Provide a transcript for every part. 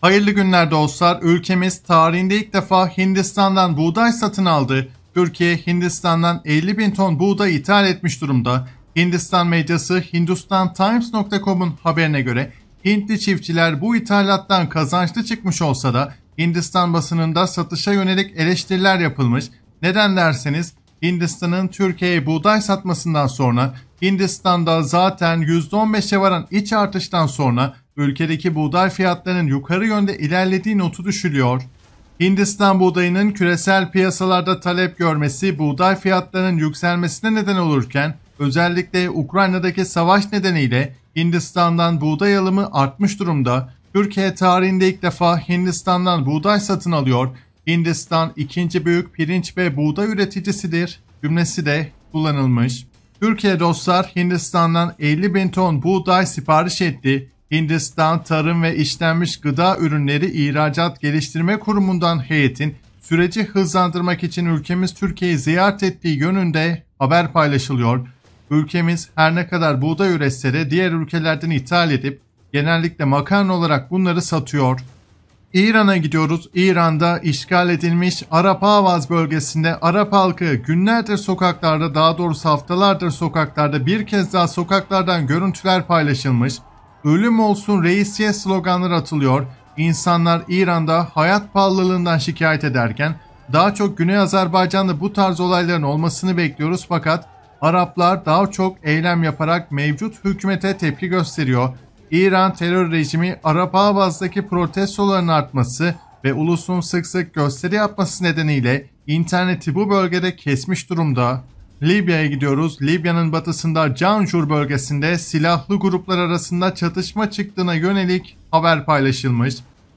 Hayırlı günler dostlar. Ülkemiz tarihinde ilk defa Hindistan'dan buğday satın aldı. Türkiye Hindistan'dan 50 bin ton buğday ithal etmiş durumda. Hindistan medyası hindustantimes.com'un haberine göre Hintli çiftçiler bu ithalattan kazançlı çıkmış olsa da Hindistan basınında satışa yönelik eleştiriler yapılmış. Neden derseniz Hindistan'ın Türkiye'ye buğday satmasından sonra Hindistan'da zaten %15'e varan iç artıştan sonra ülkedeki buğday fiyatlarının yukarı yönde ilerlediği notu düşülüyor. Hindistan buğdayının küresel piyasalarda talep görmesi buğday fiyatlarının yükselmesine neden olurken özellikle Ukrayna'daki savaş nedeniyle Hindistan'dan buğday alımı artmış durumda. Türkiye tarihinde ilk defa Hindistan'dan buğday satın alıyor. Hindistan ikinci büyük pirinç ve buğday üreticisidir cümlesi de kullanılmış. Türkiye dostlar Hindistan'dan 50 bin ton buğday sipariş etti. Hindistan Tarım ve İşlenmiş Gıda Ürünleri İhracat Geliştirme Kurumu'ndan heyetin süreci hızlandırmak için ülkemiz Türkiye'yi ziyaret ettiği yönünde haber paylaşılıyor. Ülkemiz her ne kadar buğday üretse de diğer ülkelerden ithal edip genellikle makarna olarak bunları satıyor. İran'a gidiyoruz. İran'da işgal edilmiş Arap Avaz bölgesinde Arap halkı günlerdir sokaklarda daha doğrusu haftalardır sokaklarda bir kez daha sokaklardan görüntüler paylaşılmış ölüm olsun reisiye sloganlar atılıyor, İnsanlar İran'da hayat pahalılığından şikayet ederken daha çok Güney Azerbaycan'da bu tarz olayların olmasını bekliyoruz fakat Araplar daha çok eylem yaparak mevcut hükümete tepki gösteriyor. İran terör rejimi Arap Havaz'daki protestoların artması ve ulusun sık sık gösteri yapması nedeniyle interneti bu bölgede kesmiş durumda. Libya'ya gidiyoruz. Libya'nın batısında Canjur bölgesinde silahlı gruplar arasında çatışma çıktığına yönelik haber paylaşılmış.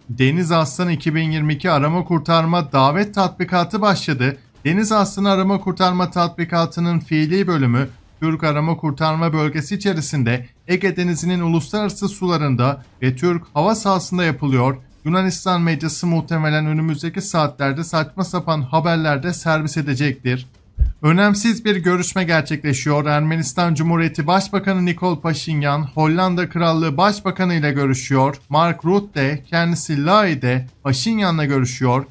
Deniz Aslan 2022 arama kurtarma davet tatbikatı başladı. Deniz Aslan arama kurtarma tatbikatının fiili bölümü Türk arama kurtarma bölgesi içerisinde Ege Denizi'nin uluslararası sularında ve Türk hava sahasında yapılıyor. Yunanistan medyası muhtemelen önümüzdeki saatlerde saçma sapan haberlerde servis edecektir. Önemsiz bir görüşme gerçekleşiyor. Ermenistan Cumhuriyeti Başbakanı Nikol Paşinyan, Hollanda Krallığı Başbakanı ile görüşüyor. Mark Rutte, kendisi Lai'de Paşinyan'la görüşüyor.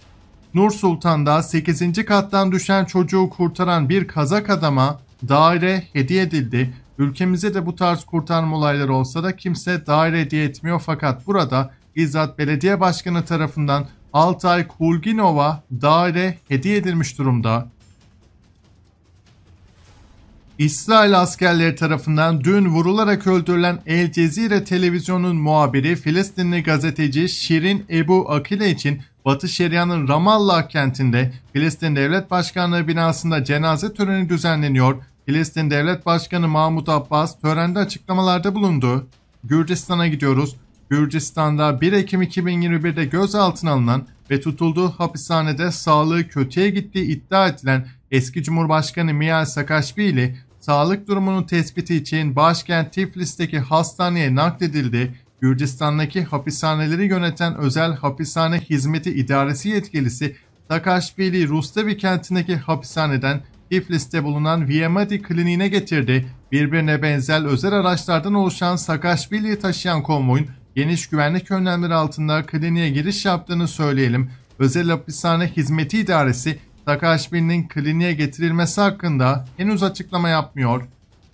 Nur Sultan'da 8. kattan düşen çocuğu kurtaran bir kazak adama daire hediye edildi. Ülkemize de bu tarz kurtarma olayları olsa da kimse daire hediye etmiyor fakat burada bizzat belediye başkanı tarafından Altay Kulginova daire hediye edilmiş durumda. İsrail askerleri tarafından dün vurularak öldürülen El Cezire televizyonun muhabiri Filistinli gazeteci Şirin Ebu Akile için Batı Şeria'nın Ramallah kentinde Filistin Devlet Başkanlığı binasında cenaze töreni düzenleniyor. Filistin Devlet Başkanı Mahmut Abbas törende açıklamalarda bulundu. Gürcistan'a gidiyoruz. Gürcistan'da 1 Ekim 2021'de gözaltına alınan ve tutulduğu hapishanede sağlığı kötüye gittiği iddia edilen eski Cumhurbaşkanı Mia ile sağlık durumunun tespiti için başkent Tiflis'teki hastaneye nakledildi. Gürcistan'daki hapishaneleri yöneten Özel Hapishane Hizmeti İdaresi yetkilisi Takashvili Rustavi kentindeki hapishaneden Tiflis'te bulunan Viemati kliniğine getirdi. Birbirine benzer özel araçlardan oluşan Sakashvili'yi taşıyan konvoyun geniş güvenlik önlemleri altında kliniğe giriş yaptığını söyleyelim. Özel Hapishane Hizmeti İdaresi Saakashvili'nin kliniğe getirilmesi hakkında henüz açıklama yapmıyor.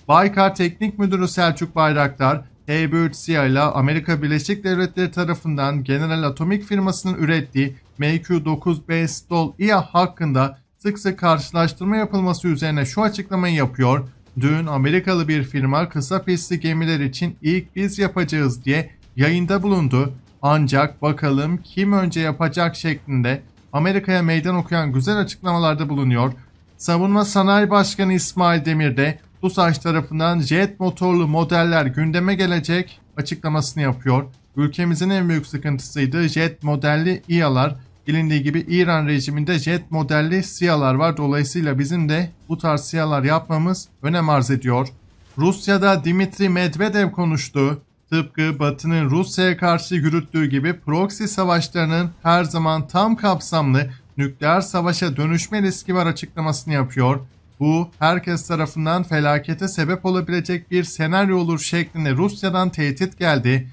Baykar Teknik Müdürü Selçuk Bayraktar, HB3 CIA ile Amerika Birleşik Devletleri tarafından General Atomic firmasının ürettiği MQ-9B Stol IA hakkında sık sık karşılaştırma yapılması üzerine şu açıklamayı yapıyor. Dün Amerikalı bir firma kısa pistli gemiler için ilk biz yapacağız diye yayında bulundu. Ancak bakalım kim önce yapacak şeklinde Amerika'ya meydan okuyan güzel açıklamalarda bulunuyor. Savunma Sanayi Başkanı İsmail Demir de TUSAŞ tarafından jet motorlu modeller gündeme gelecek açıklamasını yapıyor. Ülkemizin en büyük sıkıntısıydı jet modelli İHA'lar. Bilindiği gibi İran rejiminde jet modelli SİHA'lar var. Dolayısıyla bizim de bu tarz SİHA'lar yapmamız önem arz ediyor. Rusya'da Dimitri Medvedev konuştu. Tıpkı Batı'nın Rusya'ya karşı yürüttüğü gibi proxy savaşlarının her zaman tam kapsamlı nükleer savaşa dönüşme riski var açıklamasını yapıyor. Bu herkes tarafından felakete sebep olabilecek bir senaryo olur şeklinde Rusya'dan tehdit geldi.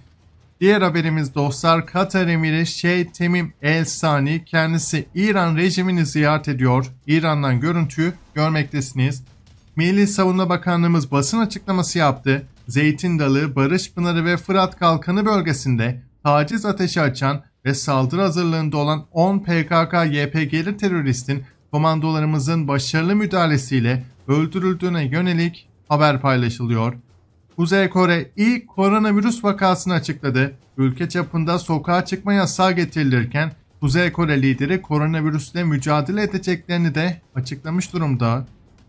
Diğer haberimiz dostlar Katar emiri Şeyh Temim El Sani kendisi İran rejimini ziyaret ediyor. İran'dan görüntüyü görmektesiniz. Milli Savunma Bakanlığımız basın açıklaması yaptı. Zeytin Dalı, Barış Pınarı ve Fırat Kalkanı bölgesinde taciz ateşi açan ve saldırı hazırlığında olan 10 PKK-YPG'li teröristin komandolarımızın başarılı müdahalesiyle öldürüldüğüne yönelik haber paylaşılıyor. Kuzey Kore ilk koronavirüs vakasını açıkladı. Ülke çapında sokağa çıkma yasağı getirilirken Kuzey Kore lideri koronavirüsle mücadele edeceklerini de açıklamış durumda.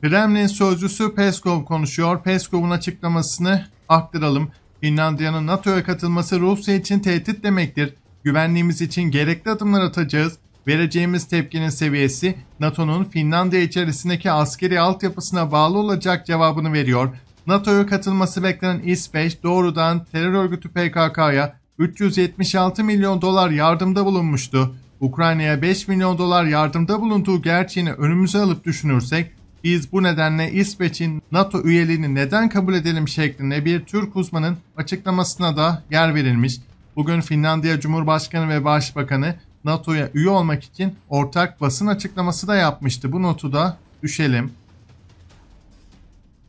Kremlin sözcüsü Peskov konuşuyor. Peskov'un açıklamasını aktaralım. Finlandiya'nın NATO'ya katılması Rusya için tehdit demektir. Güvenliğimiz için gerekli adımlar atacağız. Vereceğimiz tepkinin seviyesi NATO'nun Finlandiya içerisindeki askeri altyapısına bağlı olacak cevabını veriyor. NATO'ya katılması beklenen İsveç doğrudan terör örgütü PKK'ya 376 milyon dolar yardımda bulunmuştu. Ukrayna'ya 5 milyon dolar yardımda bulunduğu gerçeğini önümüze alıp düşünürsek biz bu nedenle İsveç'in NATO üyeliğini neden kabul edelim şeklinde bir Türk uzmanın açıklamasına da yer verilmiş. Bugün Finlandiya Cumhurbaşkanı ve Başbakanı NATO'ya üye olmak için ortak basın açıklaması da yapmıştı. Bu notu da düşelim.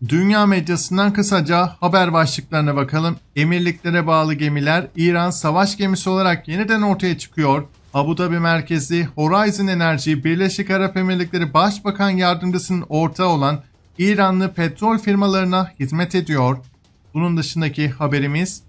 Dünya medyasından kısaca haber başlıklarına bakalım. Emirliklere bağlı gemiler İran savaş gemisi olarak yeniden ortaya çıkıyor. Abu Dhabi merkezi Horizon Enerji Birleşik Arap Emirlikleri Başbakan Yardımcısının ortağı olan İranlı petrol firmalarına hizmet ediyor. Bunun dışındaki haberimiz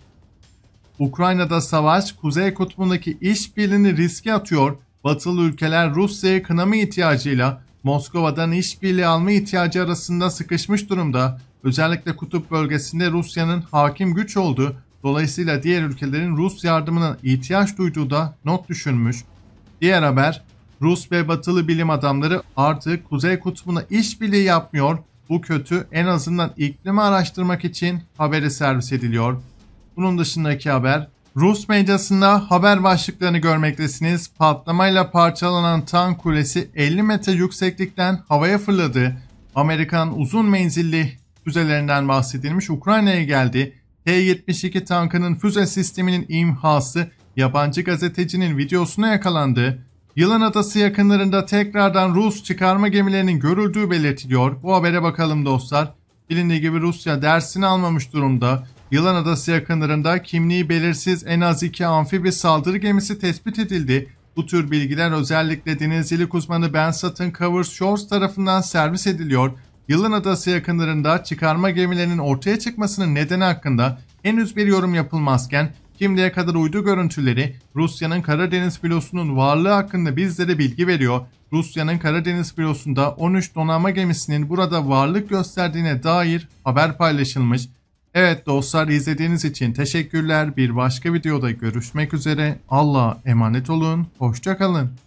Ukrayna'da savaş Kuzey Kutbu'ndaki işbirliğini riske atıyor. Batılı ülkeler Rusya'yı kınama ihtiyacıyla Moskova'dan işbirliği alma ihtiyacı arasında sıkışmış durumda. Özellikle kutup bölgesinde Rusya'nın hakim güç olduğu Dolayısıyla diğer ülkelerin Rus yardımına ihtiyaç duyduğu da not düşünmüş. Diğer haber Rus ve batılı bilim adamları artık Kuzey Kutbu'na işbirliği yapmıyor. Bu kötü en azından iklimi araştırmak için haberi servis ediliyor. Bunun dışındaki haber Rus medyasında haber başlıklarını görmektesiniz. Patlamayla parçalanan tank kulesi 50 metre yükseklikten havaya fırladı. Amerikan uzun menzilli füzelerinden bahsedilmiş Ukrayna'ya geldi. T-72 tankının füze sisteminin imhası yabancı gazetecinin videosuna yakalandı. Yılan Adası yakınlarında tekrardan Rus çıkarma gemilerinin görüldüğü belirtiliyor. Bu habere bakalım dostlar. Bilindiği gibi Rusya dersini almamış durumda. Yılan Adası yakınlarında kimliği belirsiz en az iki amfibi saldırı gemisi tespit edildi. Bu tür bilgiler özellikle denizcilik uzmanı Ben Satın Covers Shores tarafından servis ediliyor. Yılın Adası yakınlarında çıkarma gemilerinin ortaya çıkmasının nedeni hakkında henüz bir yorum yapılmazken şimdiye kadar uydu görüntüleri Rusya'nın Karadeniz filosunun varlığı hakkında bizlere bilgi veriyor. Rusya'nın Karadeniz filosunda 13 donanma gemisinin burada varlık gösterdiğine dair haber paylaşılmış. Evet dostlar izlediğiniz için teşekkürler. Bir başka videoda görüşmek üzere. Allah'a emanet olun. Hoşçakalın.